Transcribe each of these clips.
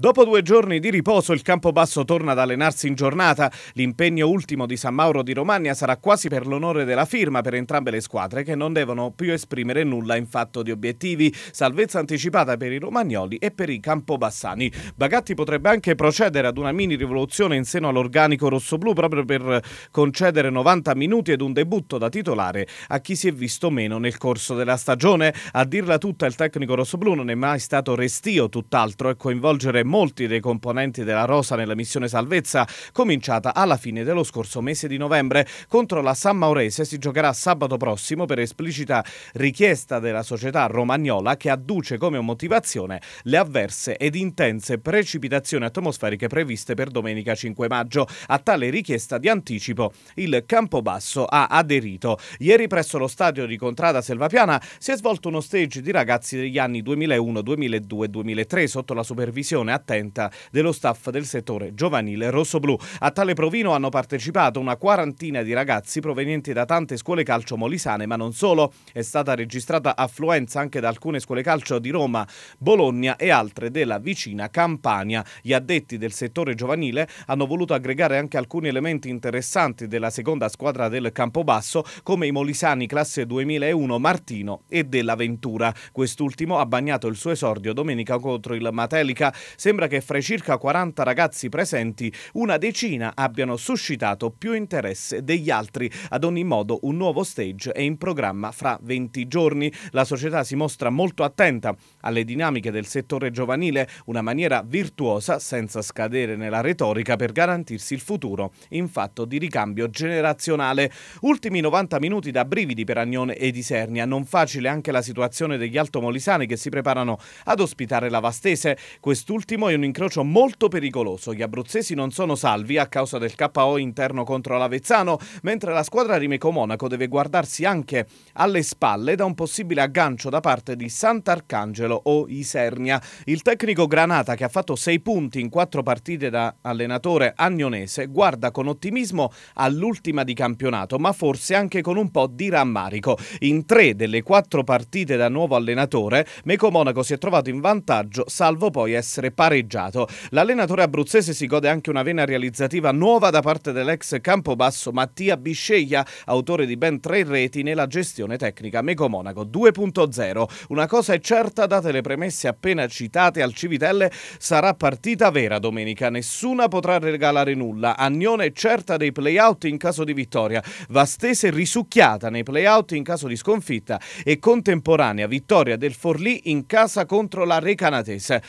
Dopo due giorni di riposo il Campobasso torna ad allenarsi in giornata. L'impegno ultimo di San Mauro di Romagna sarà quasi per l'onore della firma per entrambe le squadre che non devono più esprimere nulla in fatto di obiettivi. Salvezza anticipata per i romagnoli e per i campobassani. Bagatti potrebbe anche procedere ad una mini rivoluzione in seno all'organico rossoblù proprio per concedere 90 minuti ed un debutto da titolare a chi si è visto meno nel corso della stagione. A dirla tutta il tecnico rossoblù non è mai stato restio, tutt'altro, e coinvolgere molti dei componenti della Rosa nella missione salvezza cominciata alla fine dello scorso mese di novembre. Contro la San Maurese si giocherà sabato prossimo per esplicita richiesta della società romagnola che adduce come motivazione le avverse ed intense precipitazioni atmosferiche previste per domenica 5 maggio. A tale richiesta di anticipo il Campobasso ha aderito. Ieri presso lo stadio di Contrada Selvapiana si è svolto uno stage di ragazzi degli anni 2001, 2002 e 2003 sotto la supervisione attenta dello staff del settore giovanile rossoblù. A tale provino hanno partecipato una quarantina di ragazzi provenienti da tante scuole calcio molisane, ma non solo. È stata registrata affluenza anche da alcune scuole calcio di Roma, Bologna e altre della vicina Campania. Gli addetti del settore giovanile hanno voluto aggregare anche alcuni elementi interessanti della seconda squadra del Campobasso, come i molisani classe 2001 Martino e della Ventura. Quest'ultimo ha bagnato il suo esordio domenica contro il Matelica. Se Sembra che fra i circa 40 ragazzi presenti una decina abbiano suscitato più interesse degli altri. Ad ogni modo un nuovo stage è in programma fra 20 giorni. La società si mostra molto attenta alle dinamiche del settore giovanile, una maniera virtuosa senza scadere nella retorica per garantirsi il futuro in fatto di ricambio generazionale. Ultimi 90 minuti da brividi per Agnone e di non facile anche la situazione degli altomolisani che si preparano ad ospitare la Vastese. Quest'ultimo Palermo è un incrocio molto pericoloso. Gli abruzzesi non sono salvi a causa del KO interno contro l'Avezzano, mentre la squadra Rimeco Monaco deve guardarsi anche alle spalle da un possibile aggancio da parte di Sant'Arcangelo o Isernia. Il tecnico Granata, che ha fatto sei punti in quattro partite da allenatore agnonese, guarda con ottimismo all'ultima di campionato, ma forse anche con un po' di rammarico. In tre delle quattro partite da nuovo allenatore, Meco Monaco si è trovato in vantaggio, salvo poi essere pareggiato. L'allenatore abruzzese si gode anche una vena realizzativa nuova da parte dell'ex campobasso Mattia Bisceglia, autore di ben tre reti nella gestione tecnica Meco Monaco 2.0. Una cosa è certa, date le premesse appena citate al Civitelle, sarà partita vera domenica. Nessuna potrà regalare nulla. Agnone è certa dei playout in caso di vittoria. Vastese risucchiata nei playout in caso di sconfitta e contemporanea vittoria del Forlì in casa contro la Recanatese.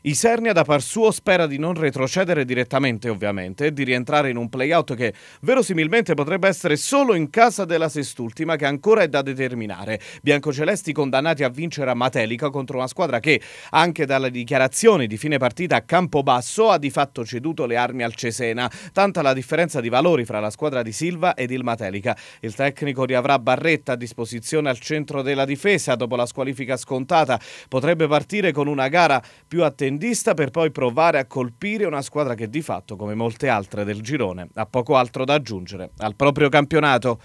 Isernia da par suo spera di non retrocedere direttamente ovviamente e di rientrare in un playout che verosimilmente potrebbe essere solo in casa della sest'ultima che ancora è da determinare. Biancocelesti condannati a vincere a Matelica contro una squadra che anche dalla dichiarazione di fine partita a Campobasso ha di fatto ceduto le armi al Cesena, tanta la differenza di valori fra la squadra di Silva ed il Matelica. Il tecnico riavrà Barretta a disposizione al centro della difesa dopo la squalifica scontata, potrebbe partire con una gara più attenta dittendista per poi provare a colpire una squadra che di fatto, come molte altre del girone, ha poco altro da aggiungere al proprio campionato.